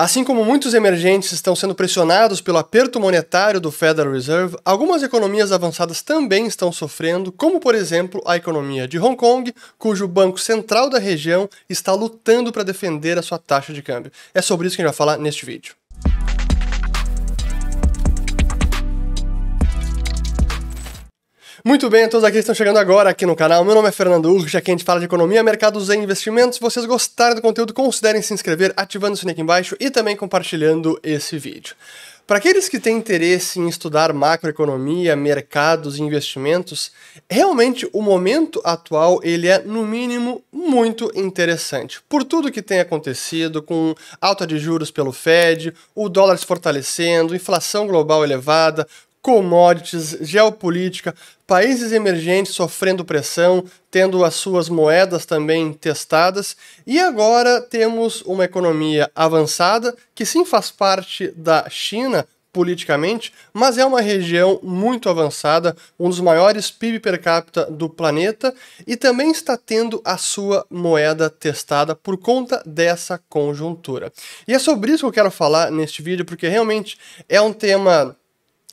Assim como muitos emergentes estão sendo pressionados pelo aperto monetário do Federal Reserve, algumas economias avançadas também estão sofrendo, como por exemplo a economia de Hong Kong, cujo banco central da região está lutando para defender a sua taxa de câmbio. É sobre isso que a gente vai falar neste vídeo. Muito bem, todos aqui que estão chegando agora aqui no canal. Meu nome é Fernando Urge, aqui a gente fala de economia, mercados e investimentos. Se vocês gostaram do conteúdo, considerem se inscrever, ativando o sininho aqui embaixo e também compartilhando esse vídeo. Para aqueles que têm interesse em estudar macroeconomia, mercados e investimentos, realmente o momento atual ele é no mínimo muito interessante. Por tudo que tem acontecido, com alta de juros pelo Fed, o dólar se fortalecendo, inflação global elevada, commodities, geopolítica, países emergentes sofrendo pressão, tendo as suas moedas também testadas, e agora temos uma economia avançada que sim faz parte da China politicamente, mas é uma região muito avançada, um dos maiores PIB per capita do planeta e também está tendo a sua moeda testada por conta dessa conjuntura. E é sobre isso que eu quero falar neste vídeo, porque realmente é um tema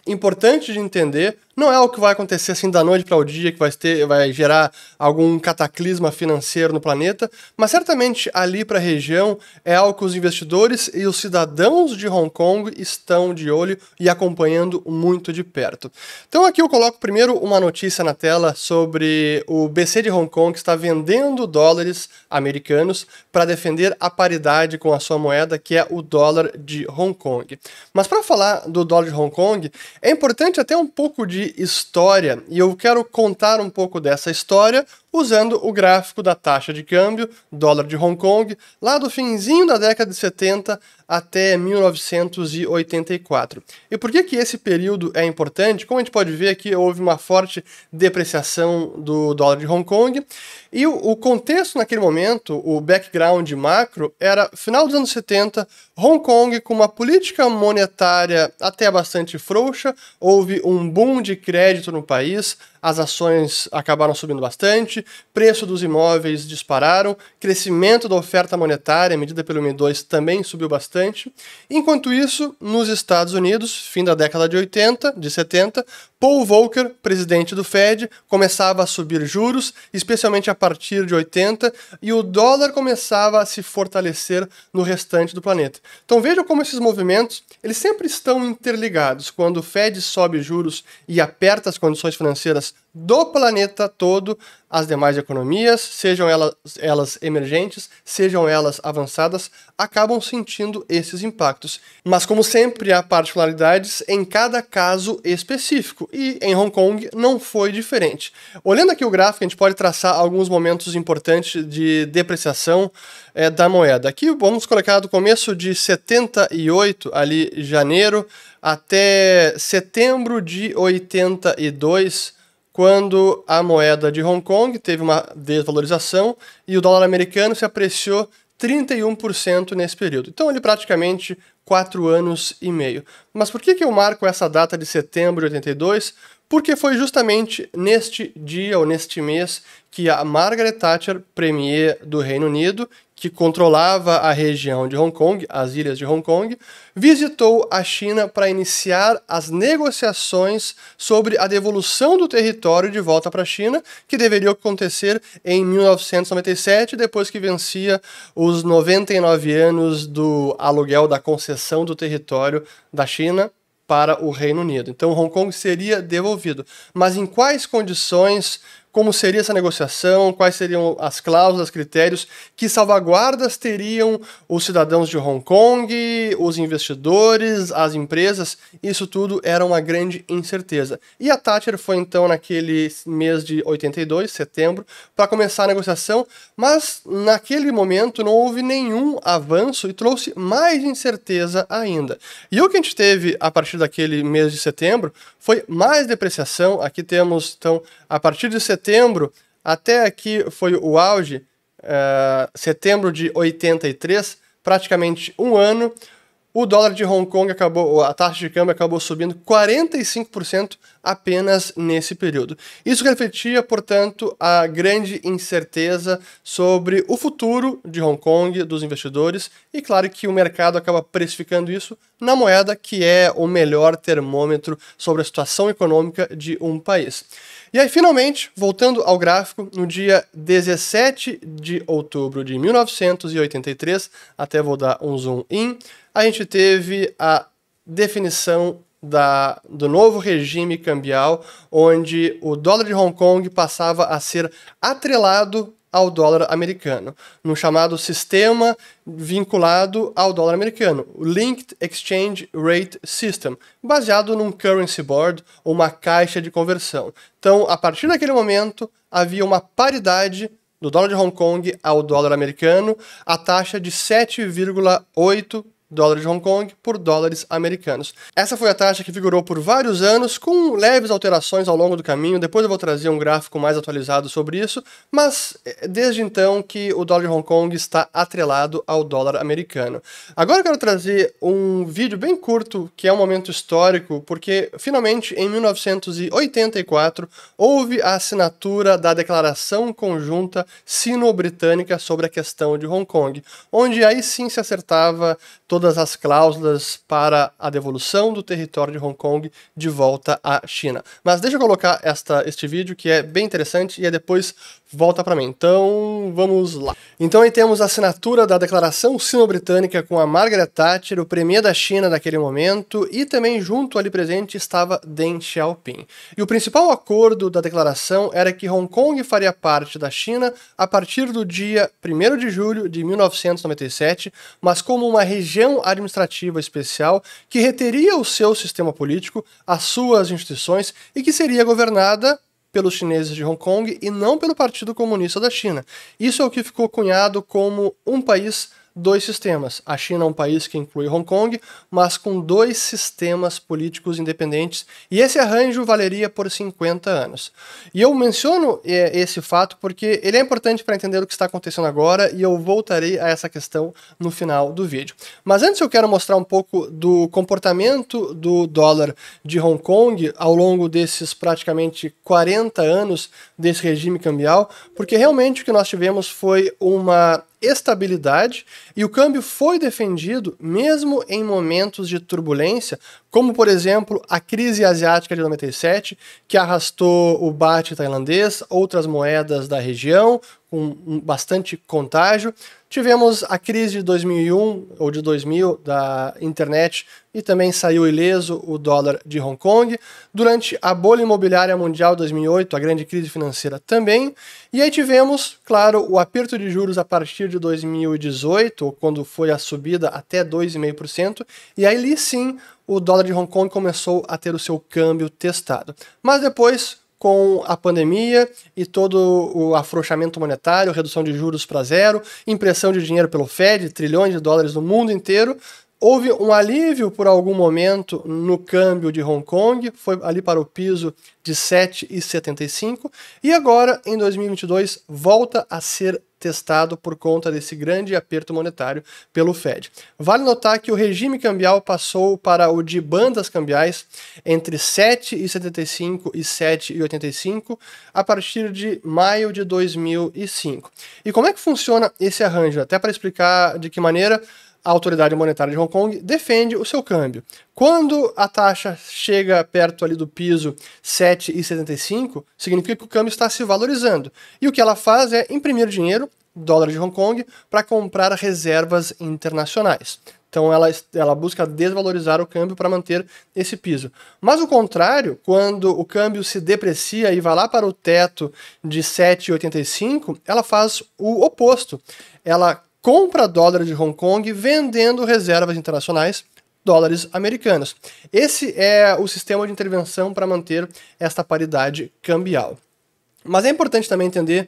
importante de entender não é algo que vai acontecer assim da noite para o dia, que vai, ter, vai gerar algum cataclisma financeiro no planeta, mas certamente ali para a região é algo que os investidores e os cidadãos de Hong Kong estão de olho e acompanhando muito de perto. Então aqui eu coloco primeiro uma notícia na tela sobre o BC de Hong Kong que está vendendo dólares americanos para defender a paridade com a sua moeda, que é o dólar de Hong Kong. Mas para falar do dólar de Hong Kong, é importante até um pouco de história e eu quero contar um pouco dessa história, usando o gráfico da taxa de câmbio dólar de Hong Kong lá do finzinho da década de 70 até 1984. E por que que esse período é importante? Como a gente pode ver aqui, houve uma forte depreciação do dólar de Hong Kong e o, o contexto naquele momento, o background macro era final dos anos 70, Hong Kong com uma política monetária até bastante frouxa, houve um boom de crédito no país, as ações acabaram subindo bastante, preço dos imóveis dispararam, crescimento da oferta monetária medida pelo M2 também subiu bastante. Enquanto isso, nos Estados Unidos, fim da década de 80, de 70, Paul Volcker, presidente do Fed, começava a subir juros, especialmente a partir de 80, e o dólar começava a se fortalecer no restante do planeta. Então vejam como esses movimentos, eles sempre estão interligados. Quando o Fed sobe juros e aperta as condições financeiras do planeta todo as demais economias, sejam elas, elas, emergentes, sejam elas avançadas, acabam sentindo esses impactos. Mas, como sempre, há particularidades em cada caso específico, e em Hong Kong não foi diferente. Olhando aqui o gráfico, a gente pode traçar alguns momentos importantes de depreciação é, da moeda. Aqui vamos colocar do começo de 78, ali janeiro, até setembro de 82 quando a moeda de Hong Kong teve uma desvalorização e o dólar americano se apreciou 31% nesse período. Então, ele praticamente quatro anos e meio. Mas por que, que eu marco essa data de setembro de 82? porque foi justamente neste dia ou neste mês que a Margaret Thatcher, premier do Reino Unido, que controlava a região de Hong Kong, as ilhas de Hong Kong, visitou a China para iniciar as negociações sobre a devolução do território de volta para a China, que deveria acontecer em 1997, depois que vencia os 99 anos do aluguel da concessão do território da China para o Reino Unido. Então, Hong Kong seria devolvido. Mas em quais condições como seria essa negociação, quais seriam as cláusulas, critérios, que salvaguardas teriam os cidadãos de Hong Kong, os investidores, as empresas, isso tudo era uma grande incerteza. E a Thatcher foi então naquele mês de 82, setembro, para começar a negociação, mas naquele momento não houve nenhum avanço e trouxe mais incerteza ainda. E o que a gente teve a partir daquele mês de setembro foi mais depreciação. Aqui temos então a partir de setembro setembro, até aqui foi o auge, uh, setembro de 83, praticamente um ano, o dólar de Hong Kong acabou, a taxa de câmbio acabou subindo 45% apenas nesse período. Isso refletia, portanto, a grande incerteza sobre o futuro de Hong Kong, dos investidores, e claro que o mercado acaba precificando isso na moeda, que é o melhor termômetro sobre a situação econômica de um país. E aí, finalmente, voltando ao gráfico, no dia 17 de outubro de 1983, até vou dar um zoom in, a gente teve a definição da, do novo regime cambial, onde o dólar de Hong Kong passava a ser atrelado ao dólar americano, no chamado sistema vinculado ao dólar americano, o Linked Exchange Rate System, baseado num currency board ou uma caixa de conversão. Então, a partir daquele momento, havia uma paridade do dólar de Hong Kong ao dólar americano, a taxa de 7,8 dólar de Hong Kong por dólares americanos. Essa foi a taxa que figurou por vários anos, com leves alterações ao longo do caminho. Depois eu vou trazer um gráfico mais atualizado sobre isso, mas eh, desde então que o dólar de Hong Kong está atrelado ao dólar americano. Agora eu quero trazer um vídeo bem curto, que é um momento histórico, porque finalmente em 1984 houve a assinatura da Declaração Conjunta Sino-Britânica sobre a questão de Hong Kong, onde aí sim se acertava todas as cláusulas para a devolução do território de Hong Kong de volta à China. Mas deixa eu colocar esta, este vídeo que é bem interessante e é depois volta para mim. Então, vamos lá. Então aí temos a assinatura da declaração sino-britânica com a Margaret Thatcher, o premier da China naquele momento, e também junto ali presente estava Deng Xiaoping. E o principal acordo da declaração era que Hong Kong faria parte da China a partir do dia 1 de julho de 1997, mas como uma região administrativa especial que reteria o seu sistema político, as suas instituições e que seria governada pelos chineses de Hong Kong e não pelo Partido Comunista da China. Isso é o que ficou cunhado como um país dois sistemas. A China é um país que inclui Hong Kong, mas com dois sistemas políticos independentes, e esse arranjo valeria por 50 anos. E eu menciono é, esse fato porque ele é importante para entender o que está acontecendo agora, e eu voltarei a essa questão no final do vídeo. Mas antes eu quero mostrar um pouco do comportamento do dólar de Hong Kong ao longo desses praticamente 40 anos desse regime cambial, porque realmente o que nós tivemos foi uma estabilidade e o câmbio foi defendido mesmo em momentos de turbulência, como por exemplo a crise asiática de 97, que arrastou o baht tailandês, outras moedas da região, com bastante contágio. Tivemos a crise de 2001 ou de 2000 da internet e também saiu ileso o dólar de Hong Kong. Durante a bolha imobiliária mundial 2008, a grande crise financeira também. E aí tivemos, claro, o aperto de juros a partir de 2018, quando foi a subida até 2,5%. E aí sim o dólar de Hong Kong começou a ter o seu câmbio testado. Mas depois com a pandemia e todo o afrouxamento monetário, redução de juros para zero, impressão de dinheiro pelo Fed, trilhões de dólares no mundo inteiro, Houve um alívio por algum momento no câmbio de Hong Kong, foi ali para o piso de 7,75 e agora em 2022 volta a ser testado por conta desse grande aperto monetário pelo Fed. Vale notar que o regime cambial passou para o de bandas cambiais entre 7,75 e 7,85 a partir de maio de 2005. E como é que funciona esse arranjo? Até para explicar de que maneira a autoridade monetária de Hong Kong defende o seu câmbio. Quando a taxa chega perto ali do piso 7,75, significa que o câmbio está se valorizando. E o que ela faz é imprimir dinheiro, dólar de Hong Kong, para comprar reservas internacionais. Então ela, ela busca desvalorizar o câmbio para manter esse piso. Mas o contrário, quando o câmbio se deprecia e vai lá para o teto de 7,85, ela faz o oposto. Ela compra dólar de Hong Kong vendendo reservas internacionais dólares americanos. Esse é o sistema de intervenção para manter esta paridade cambial. Mas é importante também entender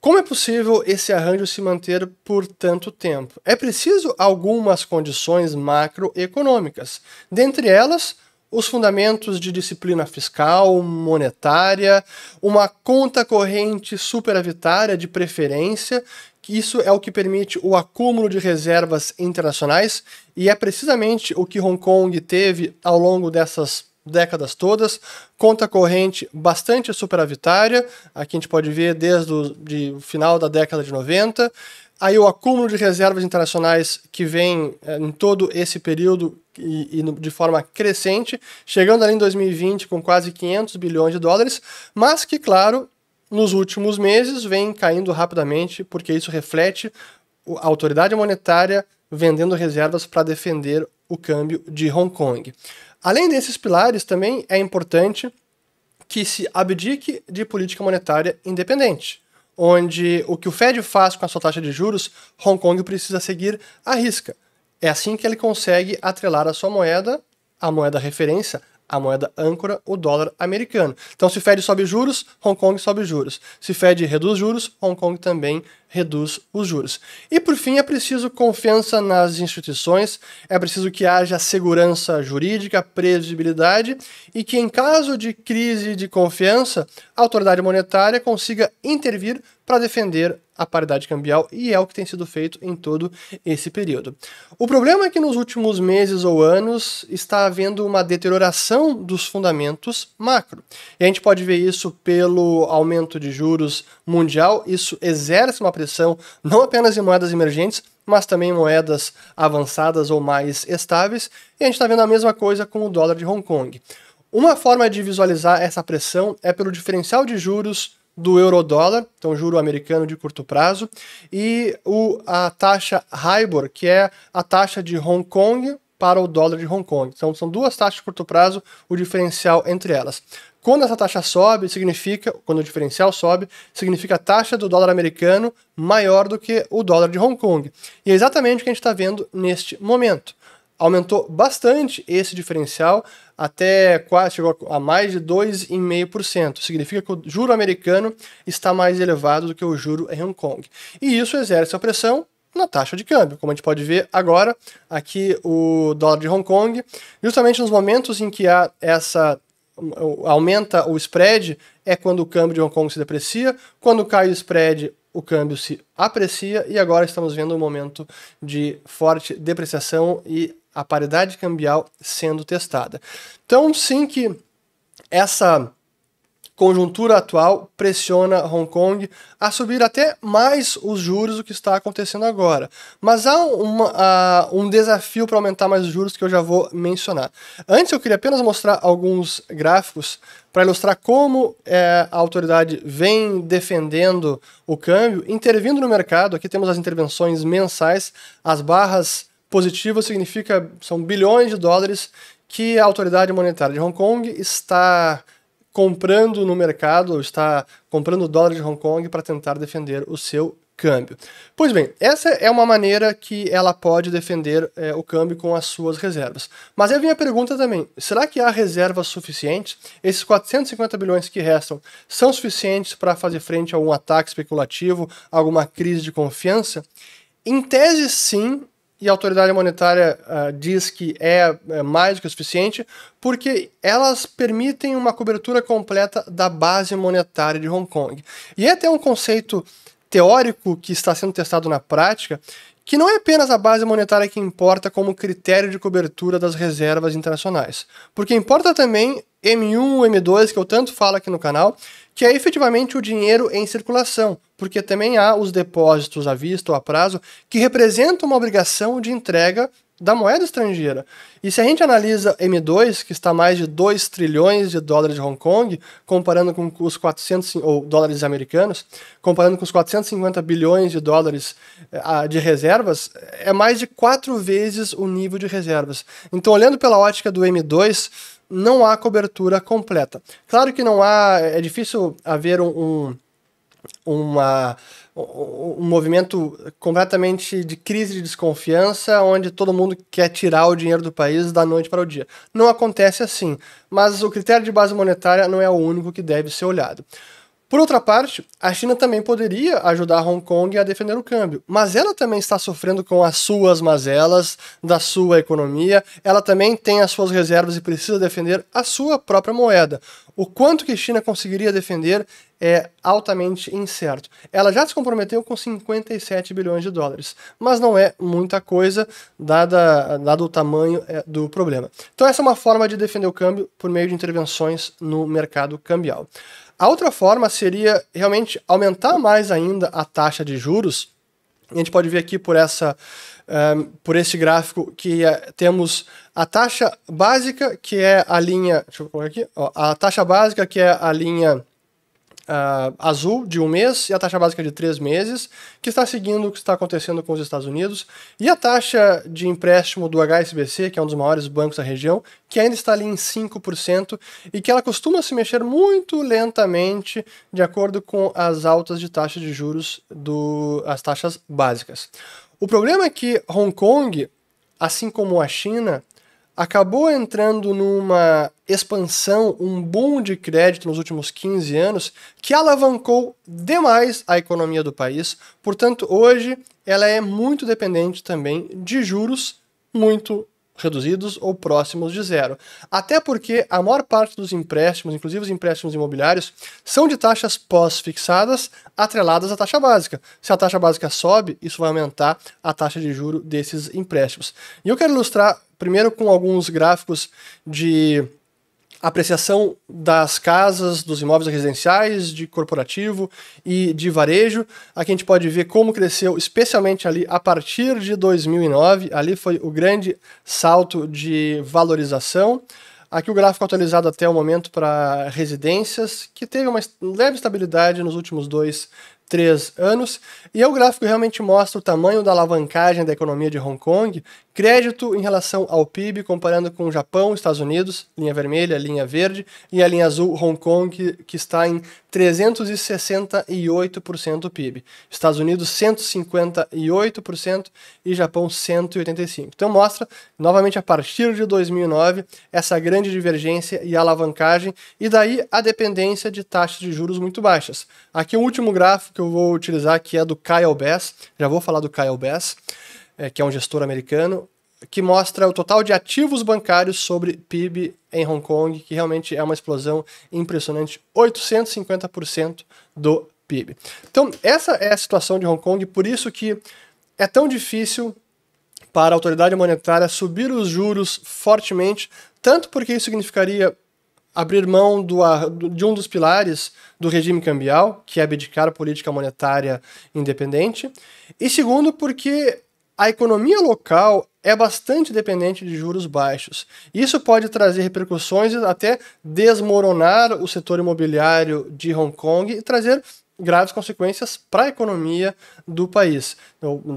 como é possível esse arranjo se manter por tanto tempo. É preciso algumas condições macroeconômicas, dentre elas os fundamentos de disciplina fiscal, monetária, uma conta corrente superavitária de preferência isso é o que permite o acúmulo de reservas internacionais e é precisamente o que Hong Kong teve ao longo dessas décadas todas, conta corrente bastante superavitária, aqui a gente pode ver desde o de final da década de 90, aí o acúmulo de reservas internacionais que vem eh, em todo esse período e, e, de forma crescente, chegando ali em 2020 com quase 500 bilhões de dólares, mas que, claro, nos últimos meses vem caindo rapidamente, porque isso reflete a autoridade monetária vendendo reservas para defender o câmbio de Hong Kong. Além desses pilares, também é importante que se abdique de política monetária independente, onde o que o Fed faz com a sua taxa de juros, Hong Kong precisa seguir à risca. É assim que ele consegue atrelar a sua moeda, a moeda referência, a moeda âncora, o dólar americano. Então, se Fed sobe juros, Hong Kong sobe juros. Se Fed reduz juros, Hong Kong também reduz os juros. E por fim, é preciso confiança nas instituições, é preciso que haja segurança jurídica, previsibilidade e que, em caso de crise de confiança, a autoridade monetária consiga intervir para defender a paridade cambial e é o que tem sido feito em todo esse período. O problema é que nos últimos meses ou anos está havendo uma deterioração dos fundamentos macro. E a gente pode ver isso pelo aumento de juros mundial, isso exerce uma pressão não apenas em moedas emergentes, mas também moedas avançadas ou mais estáveis, e a gente está vendo a mesma coisa com o dólar de Hong Kong. Uma forma de visualizar essa pressão é pelo diferencial de juros do eurodólar, então juro americano de curto prazo, e o, a taxa HIBOR, que é a taxa de Hong Kong para o dólar de Hong Kong. Então são duas taxas de curto prazo, o diferencial entre elas. Quando essa taxa sobe, significa, quando o diferencial sobe, significa a taxa do dólar americano maior do que o dólar de Hong Kong. E é exatamente o que a gente está vendo neste momento aumentou bastante esse diferencial até quase chegou a mais de 2,5%. Significa que o juro americano está mais elevado do que o juro em Hong Kong. E isso exerce a pressão na taxa de câmbio. Como a gente pode ver agora, aqui o dólar de Hong Kong, justamente nos momentos em que há essa aumenta o spread é quando o câmbio de Hong Kong se deprecia, quando cai o spread o câmbio se aprecia e agora estamos vendo um momento de forte depreciação e a paridade cambial sendo testada. Então, sim que essa conjuntura atual pressiona Hong Kong a subir até mais os juros do que está acontecendo agora. Mas há uma, uh, um desafio para aumentar mais os juros que eu já vou mencionar. Antes eu queria apenas mostrar alguns gráficos para ilustrar como é, a autoridade vem defendendo o câmbio, intervindo no mercado. Aqui temos as intervenções mensais, as barras positivo significa são bilhões de dólares que a autoridade monetária de Hong Kong está comprando no mercado, está comprando dólares de Hong Kong para tentar defender o seu câmbio. Pois bem, essa é uma maneira que ela pode defender é, o câmbio com as suas reservas. Mas aí vem a pergunta também: será que há reservas suficientes? Esses 450 bilhões que restam são suficientes para fazer frente a um ataque especulativo, alguma crise de confiança? Em tese, sim, e a autoridade monetária uh, diz que é, é, mais do que o suficiente, porque elas permitem uma cobertura completa da base monetária de Hong Kong. E é até um conceito teórico que está sendo testado na prática, que não é apenas a base monetária que importa como critério de cobertura das reservas internacionais, porque importa também M1, M2, que eu tanto falo aqui no canal, que é efetivamente o dinheiro em circulação, porque também há os depósitos à vista ou a prazo, que representam uma obrigação de entrega da moeda estrangeira. E se a gente analisa M2, que está mais de 2 trilhões de dólares de Hong Kong, comparando com os 400 ou dólares americanos, comparando com os 450 bilhões de dólares eh, de reservas, é mais de quatro vezes o nível de reservas. Então, olhando pela ótica do M2, não há cobertura completa. Claro que não há, é difícil haver um, um uma um movimento completamente de crise de desconfiança, onde todo mundo quer tirar o dinheiro do país da noite para o dia. Não acontece assim, mas o critério de base monetária não é o único que deve ser olhado. Por outra parte, a China também poderia ajudar Hong Kong a defender o câmbio, mas ela também está sofrendo com as suas mazelas da sua economia, ela também tem as suas reservas e precisa defender a sua própria moeda. O quanto que a China conseguiria defender é altamente incerto. Ela já se comprometeu com 57 bilhões de dólares, mas não é muita coisa, dada, dado o tamanho é, do problema. Então, essa é uma forma de defender o câmbio por meio de intervenções no mercado cambial. A outra forma seria realmente aumentar mais ainda a taxa de juros. A gente pode ver aqui por essa um, eh, por esse gráfico que eh, temos a taxa básica, que é a linha. Deixa eu colocar aqui. Ó, a taxa básica, que é a linha uh, azul de um mês e a taxa básica de três meses, que está seguindo o que está acontecendo com os Estados Unidos, e a taxa de empréstimo do HSBC, que é um dos maiores bancos da região, que ainda está ali em 5% e que ela costuma se mexer muito lentamente de acordo com as altas de taxa de juros do as taxas básicas. O problema é que Hong Kong, assim como a China, acabou entrando numa expansão, um boom de crédito nos últimos 15 anos que alavancou demais a economia do país. Portanto, hoje ela é muito dependente também de juros muito reduzidos ou próximos de zero. Até porque a maior parte dos empréstimos, inclusive os empréstimos imobiliários, são de taxas pós-fixadas atreladas à taxa básica. Se a taxa básica sobe, isso vai aumentar a taxa de juro desses empréstimos. E eu quero ilustrar primeiro com alguns gráficos de apreciação das casas, dos imóveis residenciais, de corporativo e de varejo. Aqui a gente pode ver como cresceu, especialmente ali a partir de 2009. Ali foi o grande salto de valorização. Aqui o gráfico atualizado até o momento para residências, que teve uma leve estabilidade nos últimos dois, três anos. E é o gráfico realmente mostra o tamanho da alavancagem da economia de Hong Kong, Crédito em relação ao PIB, comparando com o Japão, Estados Unidos, linha vermelha, linha verde, e a linha azul, Hong Kong, que, que está em 368% do PIB. Estados Unidos, 158% e Japão, 185%. Então mostra, novamente, a partir de 2009, essa grande divergência e alavancagem, e daí a dependência de taxas de juros muito baixas. Aqui o último gráfico que eu vou utilizar, que é do Kyle Bass, já vou falar do Kyle Bass, é, que é um gestor americano, que mostra o total de ativos bancários sobre PIB em Hong Kong, que realmente é uma explosão impressionante, 850% do PIB. Então, essa é a situação de Hong Kong, por isso que é tão difícil para a autoridade monetária subir os juros fortemente, tanto porque isso significaria abrir mão do, de um dos pilares do regime cambial, que é abdicar a política monetária independente, e segundo porque a economia local é bastante dependente de juros baixos. Isso pode trazer repercussões e até desmoronar o setor imobiliário de Hong Kong e trazer graves consequências para a economia do país,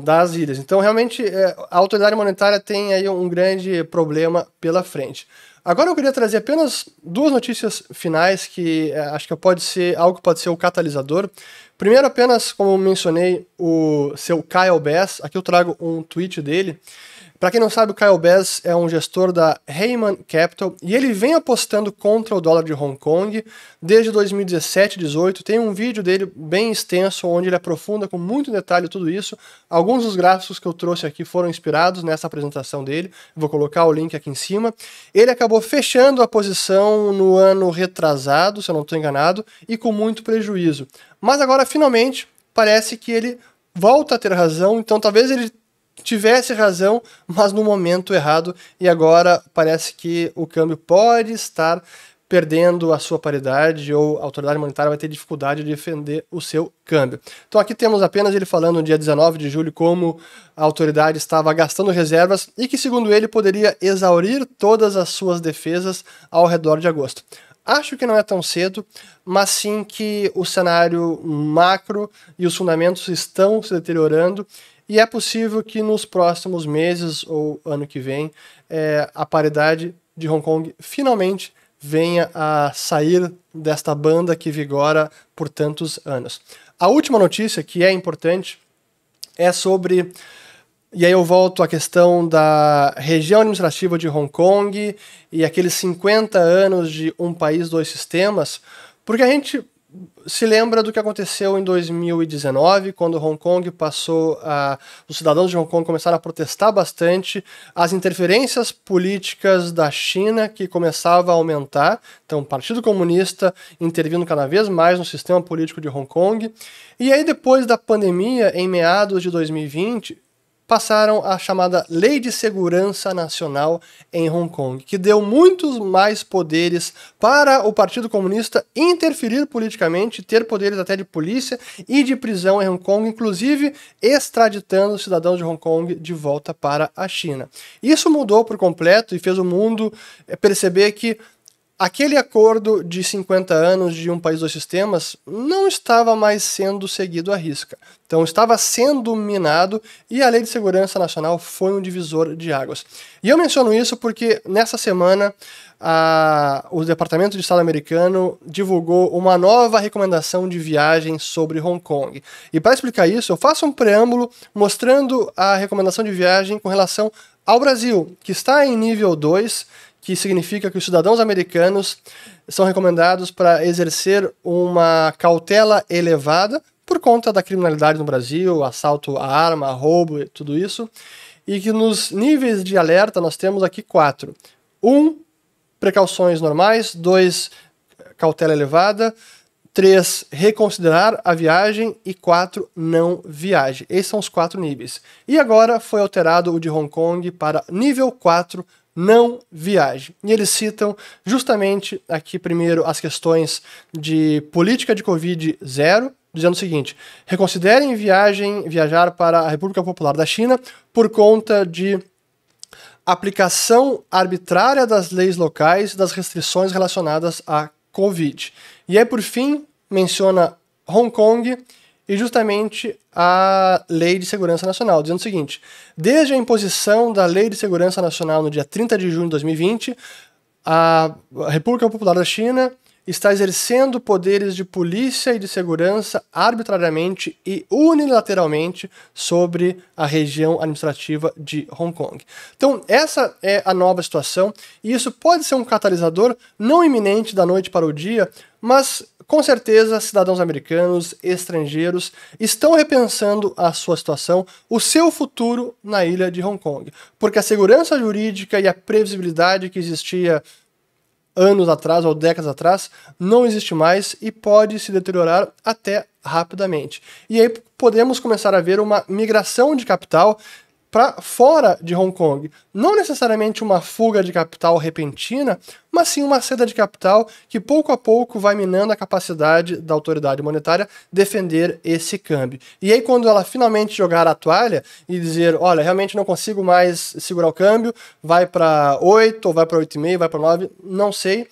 das ilhas. Então, realmente, é, a autoridade monetária tem aí um grande problema pela frente. Agora eu queria trazer apenas duas notícias finais que eh, acho que pode ser algo que pode ser o catalisador. Primeiro, apenas como mencionei, o seu Kyle Bass, aqui eu trago um tweet dele para quem não sabe, o Kyle Bass é um gestor da Heyman Capital e ele vem apostando contra o dólar de Hong Kong desde 2017, 2018. Tem um vídeo dele bem extenso onde ele aprofunda com muito detalhe tudo isso. Alguns dos gráficos que eu trouxe aqui foram inspirados nessa apresentação dele. Vou colocar o link aqui em cima. Ele acabou fechando a posição no ano retrasado, se eu não estou enganado, e com muito prejuízo. Mas agora finalmente parece que ele volta a ter razão, então talvez ele tivesse razão, mas no momento errado, e agora parece que o câmbio pode estar perdendo a sua paridade ou a autoridade monetária vai ter dificuldade de defender o seu câmbio. Então aqui temos apenas ele falando no dia 19 de julho como a autoridade estava gastando reservas e que segundo ele poderia exaurir todas as suas defesas ao redor de agosto. Acho que não é tão cedo, mas sim que o cenário macro e os fundamentos estão se deteriorando e é possível que nos próximos meses ou ano que vem é, a paridade de Hong Kong finalmente venha a sair desta banda que vigora por tantos anos. A última notícia que é importante é sobre. E aí eu volto à questão da região administrativa de Hong Kong e aqueles 50 anos de um país, dois sistemas, porque a gente se lembra do que aconteceu em 2019, quando Hong Kong passou a. Os cidadãos de Hong Kong começaram a protestar bastante, as interferências políticas da China que começava a aumentar. Então, o Partido Comunista intervindo cada vez mais no sistema político de Hong Kong. E aí, depois da pandemia, em meados de 2020, passaram a chamada Lei de Segurança Nacional em Hong Kong, que deu muitos mais poderes para o Partido Comunista interferir politicamente, ter poderes até de polícia e de prisão em Hong Kong, inclusive extraditando os cidadãos de Hong Kong de volta para a China. Isso mudou por completo e fez o mundo eh, perceber que Aquele acordo de 50 anos de um país dos sistemas não estava mais sendo seguido à risca. Então estava sendo minado e a Lei de Segurança Nacional foi um divisor de águas. E eu menciono isso porque nessa semana a, o Departamento de Estado americano divulgou uma nova recomendação de viagem sobre Hong Kong. E para explicar isso, eu faço um preâmbulo mostrando a recomendação de viagem com relação ao Brasil, que está em nível 2 que significa que os cidadãos americanos são recomendados para exercer uma cautela elevada por conta da criminalidade no Brasil, assalto à arma, roubo, tudo isso, e que nos níveis de alerta nós temos aqui quatro: um, precauções normais; dois, cautela elevada; três, Reconsiderar a viagem. E quatro, Não viagem. Esses são os quatro níveis. E agora foi alterado o de Hong Kong para nível 4 não viaje. E eles citam justamente aqui primeiro as questões de política de Covid zero, dizendo o seguinte: reconsiderem viagem, viajar para a República Popular da China por conta de aplicação arbitrária das leis locais e das restrições relacionadas à Covid. E aí, por fim, menciona Hong Kong e justamente a Lei de Segurança Nacional, dizendo o seguinte: desde a imposição da Lei de Segurança Nacional no dia 30 de junho de 2020, a República Popular da China está exercendo poderes de polícia e de segurança arbitrariamente e unilateralmente sobre a região administrativa de Hong Kong. Então, essa é a nova situação, e isso pode ser um catalisador não iminente da noite para o dia, mas com certeza, cidadãos americanos, estrangeiros, estão repensando a sua situação, o seu futuro na ilha de Hong Kong. Porque a segurança jurídica e a previsibilidade que existia anos atrás ou décadas atrás não existe mais e pode se deteriorar até rapidamente. E aí podemos começar a ver uma migração de capital para fora de Hong Kong. Não necessariamente uma fuga de capital repentina, mas sim uma seda de capital que pouco a pouco vai minando a capacidade da autoridade monetária defender esse câmbio. E aí, quando ela finalmente jogar a toalha e dizer: olha, realmente não consigo mais segurar o câmbio, vai para 8, ou vai para 8,5, vai para 9, não sei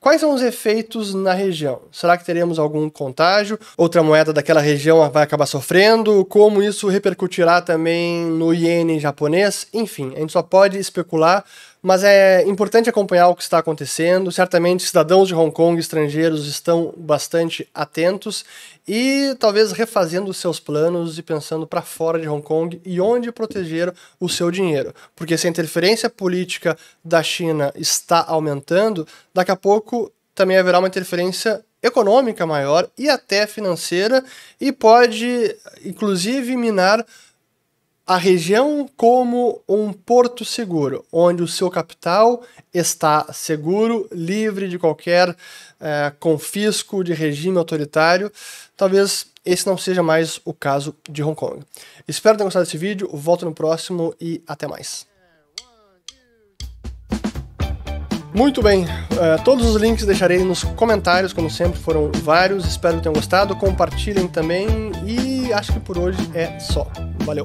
Quais são os efeitos na região? Será que teremos algum contágio? Outra moeda daquela região vai acabar sofrendo? Como isso repercutirá também no iene japonês? Enfim, a gente só pode especular, mas é importante acompanhar o que está acontecendo. Certamente, cidadãos de Hong Kong estrangeiros estão bastante atentos e talvez refazendo seus planos e pensando para fora de Hong Kong e onde proteger o seu dinheiro. Porque se a interferência política da China está aumentando, daqui a pouco também haverá uma interferência econômica maior e até financeira e pode inclusive minar a região como um porto seguro, onde o seu capital está seguro, livre de qualquer é, confisco de regime autoritário. Talvez esse não seja mais o caso de Hong Kong. Espero ter gostado desse vídeo, volto no próximo e até mais. Muito bem, uh, todos os links deixarei nos comentários, como sempre, foram vários. Espero que tenham gostado, compartilhem também e acho que por hoje é só. Valeu!